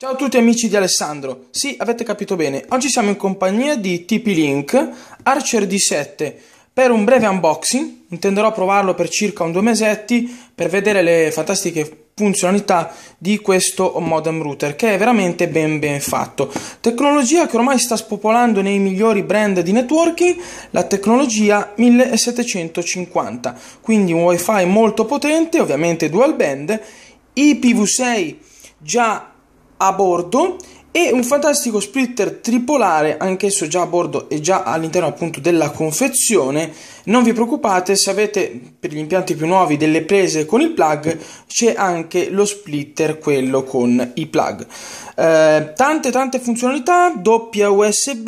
Ciao a tutti amici di Alessandro, sì avete capito bene, oggi siamo in compagnia di TP-Link Archer D7 per un breve unboxing, intenderò provarlo per circa un due mesetti per vedere le fantastiche funzionalità di questo modem router che è veramente ben ben fatto tecnologia che ormai sta spopolando nei migliori brand di networking la tecnologia 1750 quindi un wifi molto potente ovviamente dual band IPv6 già a bordo e un fantastico splitter tripolare, anch'esso già a bordo e già all'interno appunto della confezione. Non vi preoccupate se avete per gli impianti più nuovi delle prese con i plug, c'è anche lo splitter quello con i plug. Eh, tante tante funzionalità, doppia USB,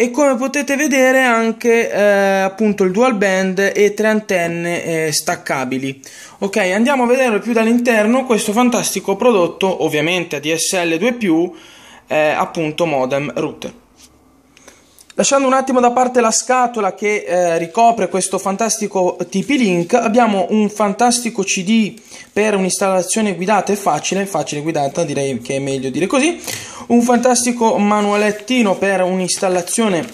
e come potete vedere anche eh, appunto il dual band e tre antenne eh, staccabili ok andiamo a vedere più dall'interno questo fantastico prodotto ovviamente ADSL 2+, eh, appunto modem router Lasciando un attimo da parte la scatola che eh, ricopre questo fantastico TP-Link, abbiamo un fantastico CD per un'installazione guidata e facile, facile guidata direi che è meglio dire così, un fantastico manualettino per un'installazione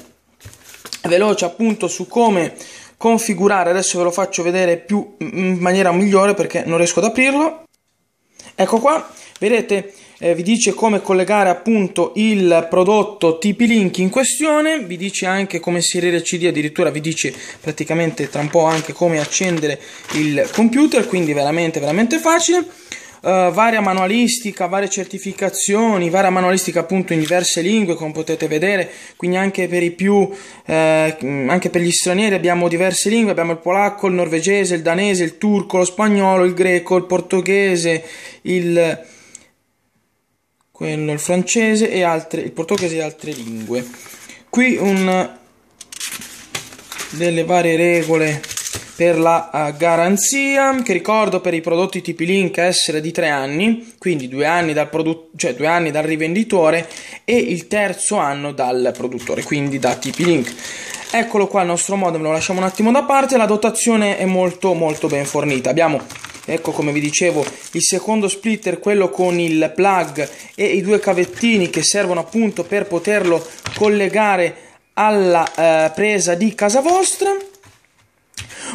veloce appunto su come configurare, adesso ve lo faccio vedere più mm, in maniera migliore perché non riesco ad aprirlo, Ecco qua, vedete, eh, vi dice come collegare appunto il prodotto TP-Link in questione, vi dice anche come inserire CD, addirittura vi dice praticamente tra un po' anche come accendere il computer, quindi veramente veramente facile. Eh, varia manualistica, varie certificazioni, varia manualistica appunto in diverse lingue come potete vedere, quindi anche per i più, eh, anche per gli stranieri abbiamo diverse lingue, abbiamo il polacco, il norvegese, il danese, il turco, lo spagnolo, il greco, il portoghese, il, quello, il francese e altre, il portoghese e altre lingue. Qui un, delle varie regole per la eh, garanzia, che ricordo per i prodotti tipi link essere di 3 anni, quindi 2 anni, dal produ- cioè due anni dal rivenditore e il terzo anno dal produttore, quindi da tipi link. Eccolo qua il nostro modem, lo lasciamo un attimo da parte, la dotazione è molto molto ben fornita. Abbiamo ecco come vi dicevo il secondo splitter quello con il plug e i due cavettini che servono appunto per poterlo collegare alla eh, presa di casa vostra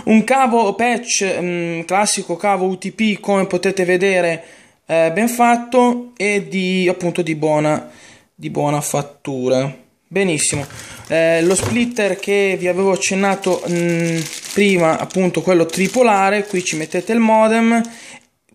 un cavo patch, mh, mm, classico cavo UTP, come potete vedere, eh, ben fatto e di, appunto di buona, di buona fattura. Benissimo, eh, lo splitter che vi avevo accennato mh, mm, prima, appunto quello tripolare, qui ci mettete il modem,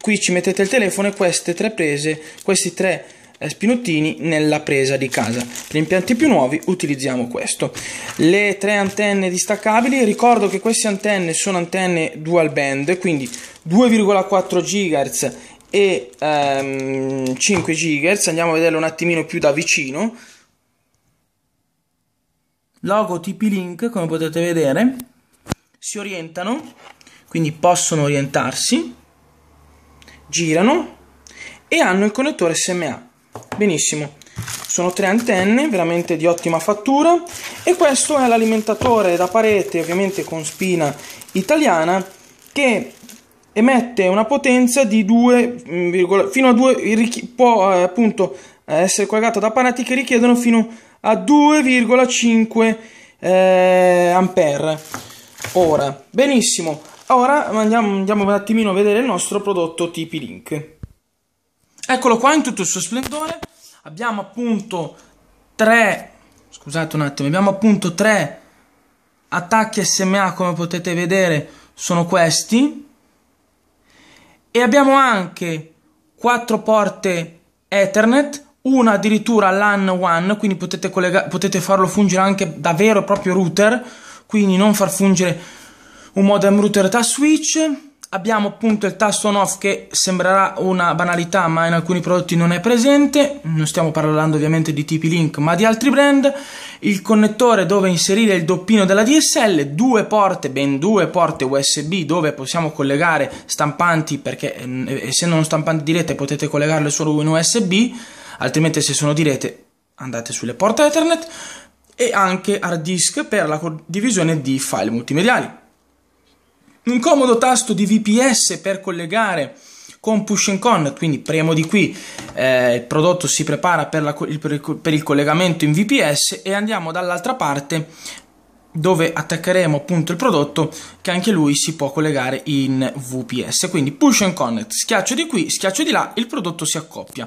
qui ci mettete il telefono e queste tre prese, questi tre eh, Spinottini nella presa di casa. Per impianti più nuovi utilizziamo questo. Le tre antenne distaccabili, ricordo che queste antenne sono antenne dual band, quindi 2,4 GHz e ehm, 5 GHz, andiamo a vederlo un attimino più da vicino. Logo TP-Link, come potete vedere, si orientano, quindi possono orientarsi, girano e hanno il connettore SMA. Benissimo, sono tre antenne veramente di ottima fattura e questo è l'alimentatore da parete ovviamente con spina italiana che emette una potenza di 2, mm, fino a 2, può eh, appunto eh, essere collegata da apparati che richiedono fino a 2,5 eh, ampere ora benissimo ora andiamo, andiamo un attimino a vedere il nostro prodotto TP-Link Eccolo qua in tutto il suo splendore. Abbiamo appunto tre, scusate un attimo, abbiamo appunto tre attacchi SMA come potete vedere sono questi e abbiamo anche quattro porte Ethernet, una addirittura LAN 1, quindi potete, potete farlo fungere anche da vero e proprio router, quindi non far fungere un modem router da switch Abbiamo appunto il tasto on off che sembrerà una banalità ma in alcuni prodotti non è presente, non stiamo parlando ovviamente di TP Link ma di altri brand, il connettore dove inserire il doppino della DSL, due porte, ben due porte USB dove possiamo collegare stampanti perché eh, essendo non stampanti di rete potete collegarle solo in USB, altrimenti se sono di rete andate sulle porte Ethernet e anche hard disk per la condivisione di file multimediali un comodo tasto di VPS per collegare con push and con, quindi premo di qui, eh, il prodotto si prepara per, la, per, il, per il collegamento in VPS e andiamo dall'altra parte dove attaccheremo appunto il prodotto che anche lui si può collegare in VPS. Quindi push and connect, schiaccio di qui, schiaccio di là, il prodotto si accoppia.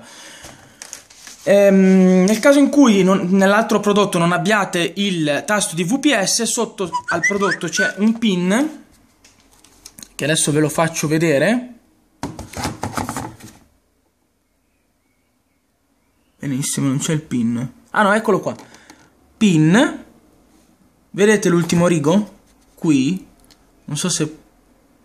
Ehm, nel caso in cui nell'altro prodotto non abbiate il tasto di VPS, sotto al prodotto c'è un pin che adesso ve lo faccio vedere. Benissimo, non c'è il pin. Ah no, eccolo qua. Pin. Vedete l'ultimo rigo? Qui. Non so se...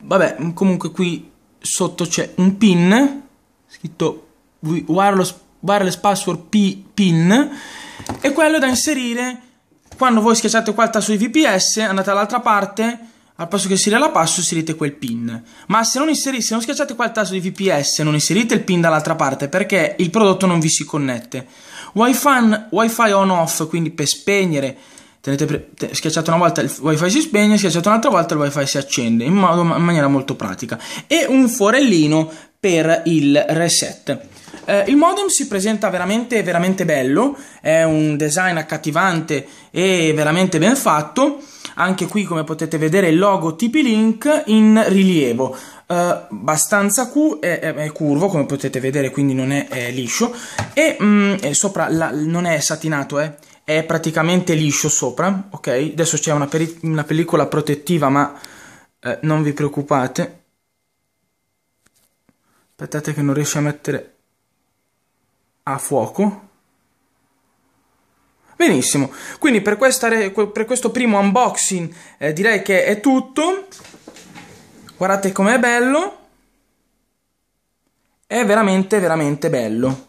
Vabbè, comunque qui sotto c'è un pin. Scritto wireless, wireless password P, pin. E quello da inserire quando voi schiacciate qua il tasto di VPS, andate all'altra parte al passo che inserire la password inserite quel pin. Ma se non, inserite, se non schiacciate qua il tasto di VPS non inserite il pin dall'altra parte perché il prodotto non vi si connette. wi wifi on off, quindi per spegnere, pre, te, schiacciate una volta il wifi si spegne, schiacciate un'altra volta il wifi si accende, in, modo, in maniera molto pratica. E un forellino per il reset. Eh, il modem si presenta veramente, veramente bello, è un design accattivante e veramente ben fatto. Anche qui, come potete vedere, il logo TP-Link in rilievo. Eh, abbastanza cu è, è, è, curvo come potete vedere quindi non è, è liscio e mm, sopra la, non è satinato eh, è praticamente liscio sopra ok adesso c'è una, una, pellicola protettiva ma eh, non vi preoccupate aspettate che non riesce a mettere a fuoco Benissimo, quindi per, questa, per questo primo unboxing eh, direi che è tutto. Guardate com'è bello. È veramente, veramente bello.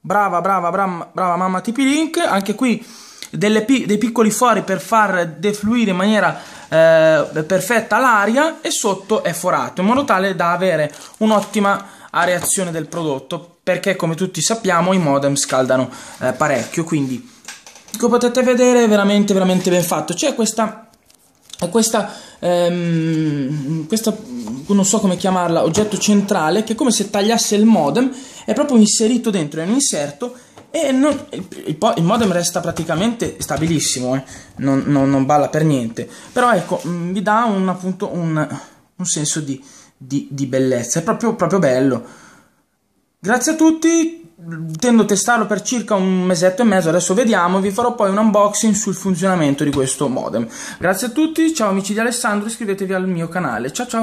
Brava, brava, brava, brava mamma TP-Link. Anche qui delle, dei piccoli fori per far defluire in maniera eh, perfetta l'aria e sotto è forato in modo tale da avere un'ottima reazione del prodotto perché come tutti sappiamo i modem scaldano eh, parecchio quindi come potete vedere è veramente veramente ben fatto c'è questa questa, ehm, questa non so come chiamarla oggetto centrale che è come se tagliasse il modem è proprio inserito dentro è un inserto e non, il, il, modem resta praticamente stabilissimo eh? non, non, non, balla per niente però ecco mm, vi dà un, appunto un, un senso di, di, di bellezza è proprio, proprio bello Grazie a tutti, intendo testarlo per circa un mesetto e mezzo, adesso vediamo, vi farò poi un unboxing sul funzionamento di questo modem. Grazie a tutti, ciao amici di Alessandro, iscrivetevi al mio canale, ciao ciao!